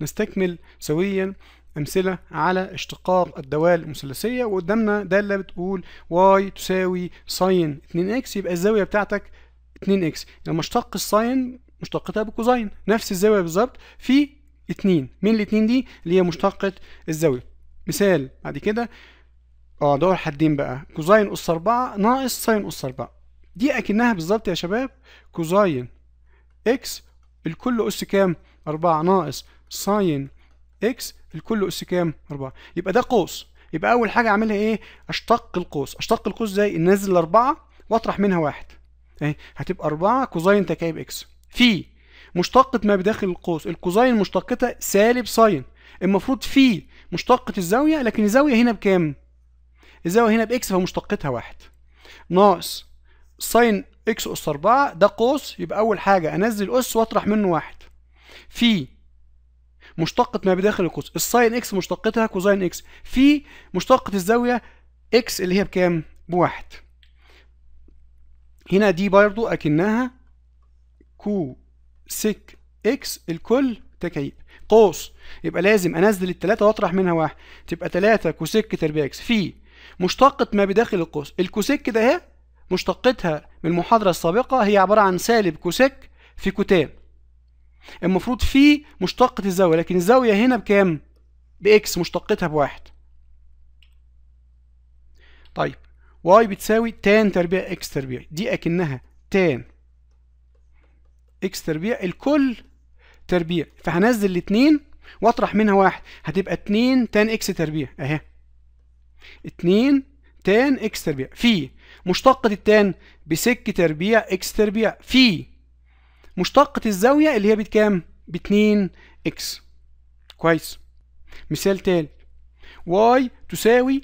نستكمل سويا أمثلة على اشتقاق الدوال المثلثية وقدامنا دالة بتقول y تساوي ساين 2x يبقى الزاوية بتاعتك 2x لما اشتق الساين مشتقتها بكوزين نفس الزاوية بالظبط في 2 من الاتنين دي اللي هي مشتقة الزاوية مثال بعد كده اه دول حدين بقى كوزين أس 4 ناقص ساين أس 4 دي أكنها بالظبط يا شباب كوزين x الكل أس كام؟ 4 ناقص ساين اكس الكل اس كام 4 يبقى ده قوس يبقى اول حاجه اعملها ايه اشتق القوس اشتق القوس ازاي انزل الاربعه واطرح منها واحد اهي هتبقى 4 كوزين تكعيب اكس في مشتقة ما بداخل القوس الكوزين مشتقتها سالب ساين المفروض في مشتقة الزاوية لكن الزاوية هنا بكام الزاوية هنا باكس فمشتقتها واحد ناقص ساين اكس اس 4 ده قوس يبقى اول حاجة انزل اس واطرح منه واحد في مشتقة ما بداخل القوس الساين اكس مشتقتها كوزين اكس في مشتقة الزاوية اكس اللي هي بكام؟ بواحد هنا دي برضو اكنها كو سك اكس الكل تكعيب قوس يبقى لازم انزل التلاتة واطرح منها واحد تبقى تلاتة كوسك تربيع اكس في مشتقة ما بداخل القوس الكوسك ده هي مشتقتها من المحاضرة السابقة هي عبارة عن سالب كوسك في كوتان المفروض في مشتقة الزاوية لكن الزاوية هنا بكام؟ بإكس مشتقتها بواحد طيب واي بتساوي تان تربيع إكس تربيع دي أكنها تان إكس تربيع الكل تربيع فهنزل الاتنين واطرح منها واحد هتبقى اتنين تان إكس تربيع أهي اتنين تان إكس تربيع في مشتقة التان بسك تربيع إكس تربيع في مشتقة الزاوية اللي هي بكام؟ 2 اكس كويس مثال تالت واي تساوي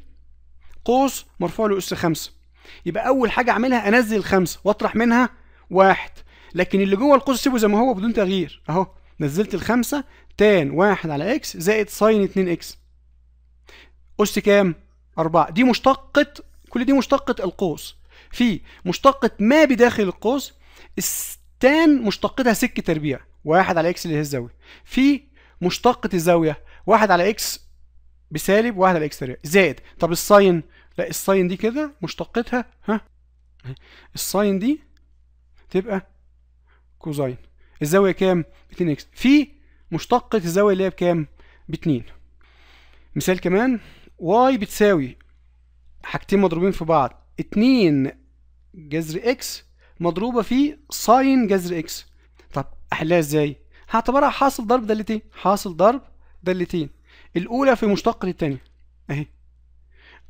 قوس مرفوع لأس خمسة يبقى أول حاجة أعملها أنزل خمسة وأطرح منها واحد لكن اللي جوه القوس سيبه زي ما هو بدون تغيير أهو نزلت الخمسة تان واحد على إكس زائد ساين اتنين إكس أس كام؟ أربعة دي مشتقة كل دي مشتقة القوس في مشتقة ما بداخل القوس تان مشتقتها سكة تربيع واحد على اكس اللي هي الزاوية في مشتقة الزاوية واحد على اكس بسالب واحد على اكس تربيع زائد طب الساين لا الساين دي كده مشتقتها ها الساين دي تبقى كوزاين الزاوية كام؟ 2 اكس في مشتقة الزاوية اللي هي بكام؟ 2 مثال كمان واي بتساوي حاجتين مضروبين في بعض 2 جذر اكس مضروبة في ساين جذر اكس طب احلها ازاي هعتبرها حاصل ضرب دالتين حاصل ضرب دالتين الاولى في مشتق للتانية اهي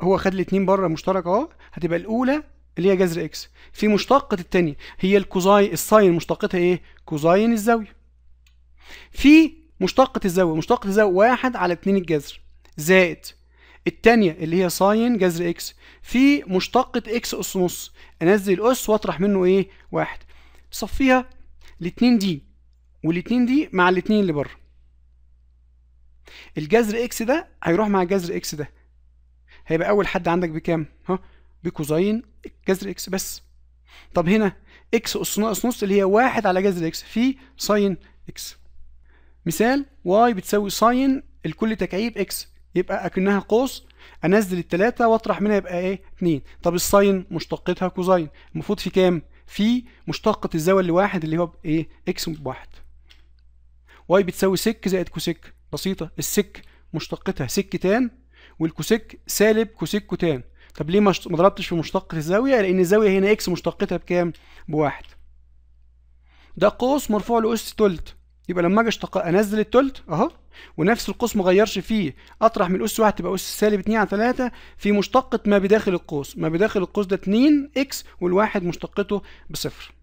هو خد الاتنين بره مشترك اهو هتبقى الاولى اللي هي جذر اكس في مشتقة التانية هي الكوزاين الساين مشتقتها ايه كوزاين الزاوية في مشتقة الزاوية مشتقة الزاوية واحد على اتنين الجذر زائد التانية اللي هي ساين جذر اكس في مشتقة اكس اس نص انزل اس واطرح منه ايه واحد صفيها الاتنين دي والاتنين دي مع الاتنين اللي بره الجذر اكس ده هيروح مع الجذر اكس ده هيبقى اول حد عندك بكام ها بكوزين جذر اكس بس طب هنا اكس اس ناقص نص اللي هي واحد على جذر اكس في ساين اكس مثال واي بتساوي ساين الكل تكعيب اكس يبقى اكنها قوس انزل التلاتة واطرح منها يبقى ايه اتنين طب الساين مشتقتها كوزين المفروض في كام في مشتقة الزاوية اللي واحد اللي هو ايه اكس بواحد واي بتساوي سك زائد كوسك بسيطة السك مشتقتها سك تان والكوسك سالب كوسك تان طب ليه ما ضربتش في مشتقة الزاوية لان الزاوية هنا اكس مشتقتها بكام بواحد ده قوس مرفوع لأس تلت يبقى لما اجي اشتق انزل التلت اهو ونفس القوس ما غيرش فيه اطرح من الاس واحد تبقى اس سالب 2 على 3 في مشتقه ما بداخل القوس ما بداخل القوس ده 2 اكس والواحد مشتقته بصفر